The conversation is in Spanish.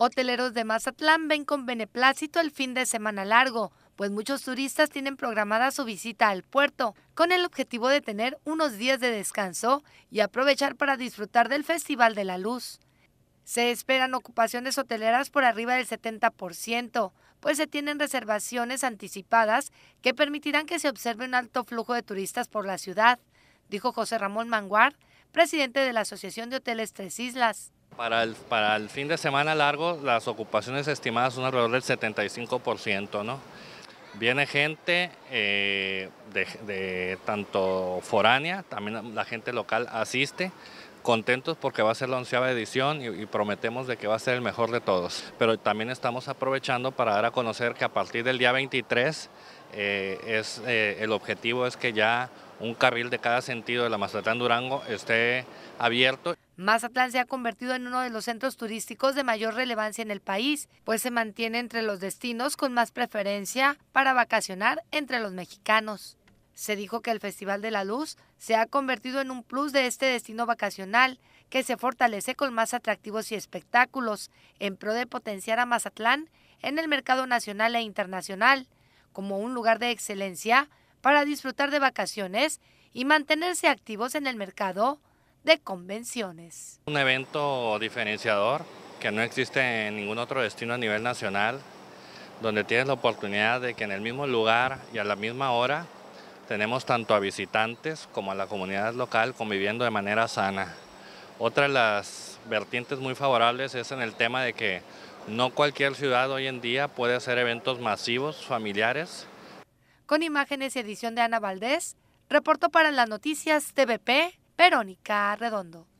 Hoteleros de Mazatlán ven con beneplácito el fin de semana largo, pues muchos turistas tienen programada su visita al puerto, con el objetivo de tener unos días de descanso y aprovechar para disfrutar del Festival de la Luz. Se esperan ocupaciones hoteleras por arriba del 70%, pues se tienen reservaciones anticipadas que permitirán que se observe un alto flujo de turistas por la ciudad, dijo José Ramón Manguar, presidente de la Asociación de Hoteles Tres Islas. Para el, fin de semana largo, las ocupaciones estimadas son alrededor del 75%, ¿no? Viene gente eh, de, tanto foránea, también la gente local asiste, contentos porque va a ser la onceava edición y, prometemos de que va a ser el mejor de todos. Pero también estamos aprovechando para dar a conocer que a partir del día 23 eh, es, eh, el objetivo es que ya un carril de cada sentido de la Mazatlán-Durango esté abierto. Mazatlán se ha convertido en uno de los centros turísticos de mayor relevancia en el país, pues se mantiene entre los destinos con más preferencia para vacacionar entre los mexicanos. Se dijo que el Festival de la Luz se ha convertido en un plus de este destino vacacional, que se fortalece con más atractivos y espectáculos, en pro de potenciar a Mazatlán en el mercado nacional e internacional, como un lugar de excelencia para disfrutar de vacaciones y mantenerse activos en el mercado de convenciones. Un evento diferenciador que no existe en ningún otro destino a nivel nacional, donde tienes la oportunidad de que en el mismo lugar y a la misma hora tenemos tanto a visitantes como a la comunidad local conviviendo de manera sana. Otra de las vertientes muy favorables es en el tema de que no cualquier ciudad hoy en día puede hacer eventos masivos, familiares, con imágenes y edición de Ana Valdés, reportó para las noticias TVP Verónica Redondo.